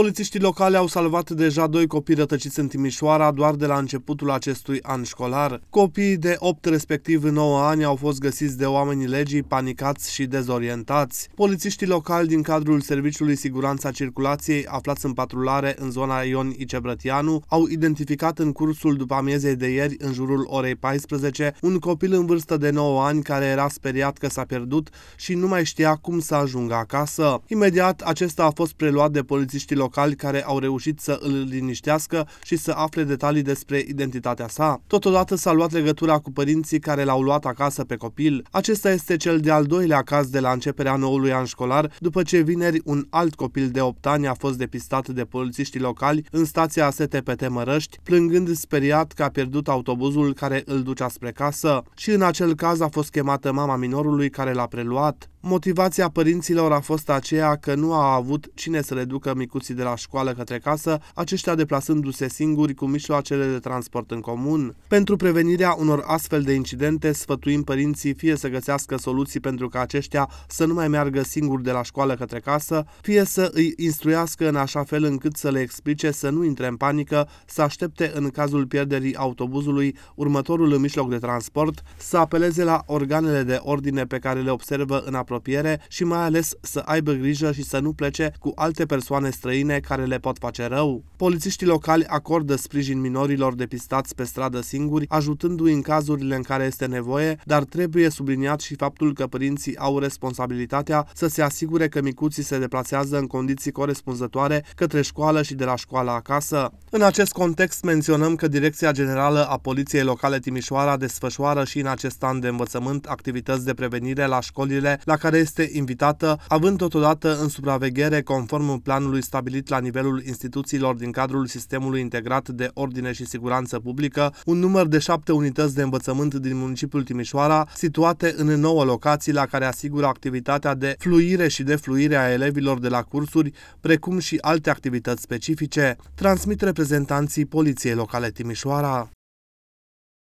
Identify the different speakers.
Speaker 1: Polițiștii locale au salvat deja doi copii rătăciți în Timișoara doar de la începutul acestui an școlar. Copiii de 8 respectiv 9 ani au fost găsiți de oamenii legii panicați și dezorientați. Polițiștii locali din cadrul Serviciului Siguranța Circulației aflați în patrulare în zona Ion Icebrătianu au identificat în cursul după amiezei de ieri, în jurul orei 14, un copil în vârstă de 9 ani care era speriat că s-a pierdut și nu mai știa cum să ajungă acasă. Imediat, acesta a fost preluat de polițiștii locali locali care au reușit să îl liniștească și să afle detalii despre identitatea sa. Totodată s-a luat legătura cu părinții care l-au luat acasă pe copil. Acesta este cel de-al doilea caz de la începerea noului an școlar, după ce vineri un alt copil de 8 ani a fost depistat de polițiștii locali în stația STPT Mărăști, plângând speriat că a pierdut autobuzul care îl ducea spre casă. Și în acel caz a fost chemată mama minorului care l-a preluat. Motivația părinților a fost aceea că nu a avut cine să le ducă micuții de la școală către casă, aceștia deplasându-se singuri cu mijloacele de transport în comun. Pentru prevenirea unor astfel de incidente, sfătuim părinții fie să găsească soluții pentru ca aceștia să nu mai meargă singuri de la școală către casă, fie să îi instruiască în așa fel încât să le explice să nu intre în panică, să aștepte în cazul pierderii autobuzului următorul mijloc de transport, să apeleze la organele de ordine pe care le observă în apropiere și mai ales să aibă grijă și să nu plece cu alte persoane străine care le pot face rău. Polițiștii locali acordă sprijin minorilor depistați pe stradă singuri, ajutându-i în cazurile în care este nevoie, dar trebuie subliniat și faptul că părinții au responsabilitatea să se asigure că micuții se deplasează în condiții corespunzătoare către școală și de la școală acasă. În acest context menționăm că Direcția Generală a Poliției Locale Timișoara desfășoară și în acest an de învățământ activități de prevenire la școlile la care este invitată, având totodată în supraveghere conform planului stabilit la nivelul instituțiilor din cadrul sistemului integrat de ordine și siguranță publică, un număr de șapte unități de învățământ din municipiul Timișoara, situate în nouă locații la care asigură activitatea de fluire și defluire a elevilor de la cursuri, precum și alte activități specifice, transmit reprezentanții Poliției Locale Timișoara.